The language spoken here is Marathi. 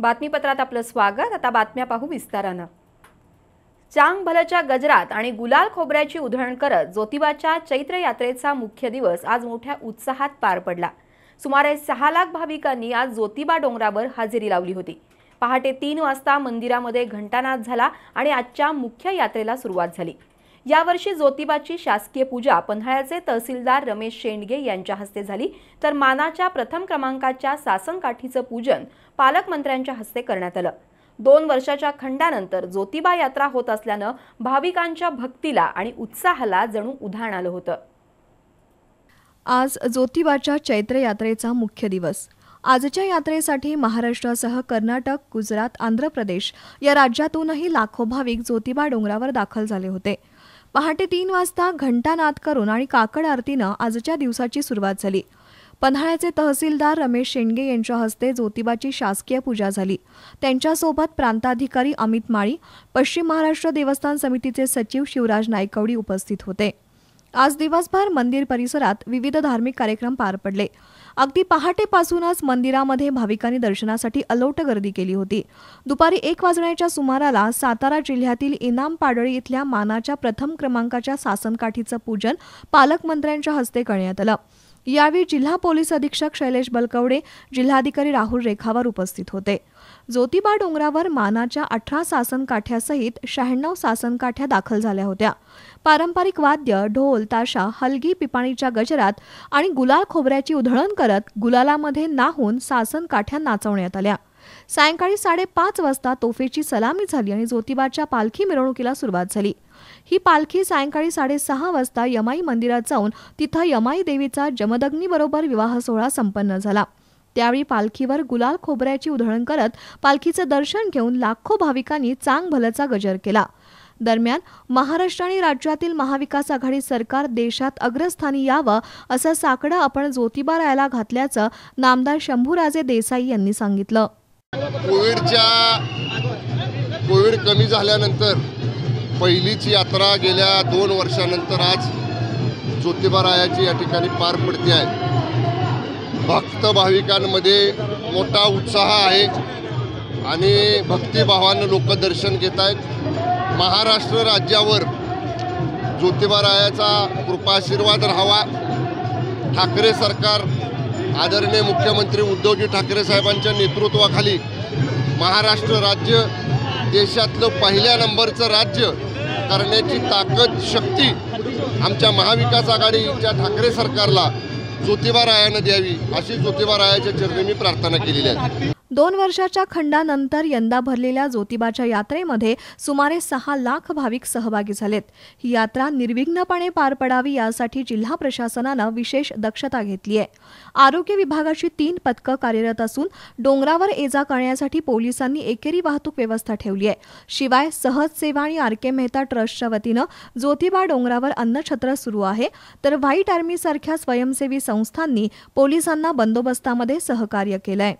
बातमीपत्रात आपलं स्वागत आता बातम्या पाहू विस्तारानं चांग गजरात आणि गुलाल खोबऱ्याची उधळण करत ज्योतिबाच्या चैत्र यात्रेचा मुख्य दिवस आज मोठ्या उत्साहात पार पडला सुमारे सहा लाख भाविकांनी आज ज्योतिबा डोंगरावर हजेरी लावली होती पहाटे तीन वाजता मंदिरामध्ये घंटानाथ झाला आणि आजच्या मुख्य यात्रेला सुरुवात झाली यावर्षी ज्योतिबाची शासकीय पूजा पन्हाळ्याचे तहसीलदार रमेश शेंडगे यांच्या हस्ते झाली तर मानाच्या प्रथम क्रमांकाच्या सासनकाठीचं पूजन पालकमंत्र्यांच्या हस्ते करण्यात आलं दोन वर्षाच्या खंडानंतर ज्योतिबा यात्रा होत असल्यानं भाविकांच्या भक्तीला आणि उत्साहाला जणू उधाण आलं होतं आज ज्योतिबाच्या चैत्र यात्रेचा मुख्य दिवस आजच्या यात्रेसाठी महाराष्ट्रासह कर्नाटक गुजरात आंध्र प्रदेश या राज्यातूनही लाखो भाविक ज्योतिबा डोंगरावर दाखल झाले होते पहाटे तीन वाजता घंटानाद करून आणि काकड आरतीनं आजच्या दिवसाची सुरुवात झाली पन्हाळ्याचे तहसीलदार रमेश शेंडगे यांच्या हस्ते ज्योतिबाची शासकीय पूजा झाली त्यांच्यासोबत प्रांताधिकारी अमित माळी पश्चिम महाराष्ट्र देवस्थान समितीचे सचिव शिवराज नायकवडी उपस्थित होते आज दिवसभर मंदिर परिसरात विविध धार्मिक कार्यक्रम पार पडले अगदी पहाटेपासूनच मंदिरामध्ये भाविकांनी दर्शनासाठी अलोट गर्दी केली होती दुपारी एक वाजण्याच्या सुमाराला सातारा जिल्ह्यातील इनाम पाडळी इथल्या मानाच्या प्रथम क्रमांकाच्या सासनकाठीचं पूजन पालकमंत्र्यांच्या हस्ते करण्यात आलं यावेळी जिल्हा पोलीस अधीक्षक शैलेश बलकवडे जिल्हाधिकारी राहुल रेखावर उपस्थित होते ज्योतिबा डोंगरावर मानाच्या अठरा सासनकाठ्यासहित काठ्यासहित शहाण्णव सासनकाठ्या काठ्या दाखल झाल्या होत्या पारंपरिक वाद्य ढोल ताशा हलगी पिपाणीच्या गजरात आणि गुलाल खोबऱ्याची उधळण करत गुलालामध्ये नाहून सासनकाठ्या काठ्या नाचवण्यात आल्या सायंकाळी साडेपाच वाजता तोफेची सलामी झाली आणि ज्योतिबाच्या पालखी मिरवणुकीला सुरुवात झाली ही पालखी सायंकाळी साडेसहा वाजता यमाई मंदिरात जाऊन तिथं यमाई देवीचा जमदग्नीबरोबर विवाह सोहळा संपन्न झाला त्यावेळी पालखीवर गुलाल खोबऱ्याची उधळण करत पालखीचं दर्शन घेऊन लाखो भाविकांनी चांग गजर केला दरम्यान महाराष्ट्र आणि राज्यातील महाविकास आघाडी सरकार देशात अग्रस्थानी यावं असं साकडं आपण रायला घातल्याचं नामदार शंभूराजे देसाई यांनी सांगितलं कोविडच्या कोविड कमी झाल्यानंतर पहिलीच यात्रा गेल्या दोन वर्षानंतर आज ज्योतिबा रायाची या ठिकाणी पार पडते आहे भक्त भाविकांमध्ये मोठा उत्साह आहे आणि भक्तिभावानं लोक दर्शन घेत आहेत महाराष्ट्र राज्यावर ज्योतिबा रायाचा कृपाशीर्वाद राहावा ठाकरे सरकार आदरणीय मुख्यमंत्री उद्धवजी ठाकरे साहेबांच्या नेतृत्वाखाली महाराष्ट्र राज्य देशातलं पहिल्या नंबरचं राज्य करण्याची ताकद शक्ती आमच्या महाविकास आघाडीच्या ठाकरे सरकारला ज्योतिबा रायानं द्यावी अशी ज्योतिबा रायाच्या चरणी मी प्रार्थना केलेली आहे दोन वर्षाच्या खंडानंतर यंदा भरलेल्या ज्योतिबाच्या यात्रेमध्ये सुमारे सहा लाख भाविक सहभागी झालेत ही यात्रा निर्विघ्नपणे पार पडावी यासाठी जिल्हा प्रशासनानं विशेष दक्षता घेतली आहे आरोग्य विभागाची तीन पथकं कार्यरत असून डोंगरावर एजा करण्यासाठी पोलिसांनी एकेरी वाहतूक व्यवस्था ठेवली आहे शिवाय सहज सेवा आणि आर के मेहता ट्रस्टच्या वतीनं ज्योतिबा डोंगरावर अन्नछत्र सुरू आहे तर व्हाईट सारख्या स्वयंसेवी संस्थांनी पोलिसांना बंदोबस्तामध्ये सहकार्य आहे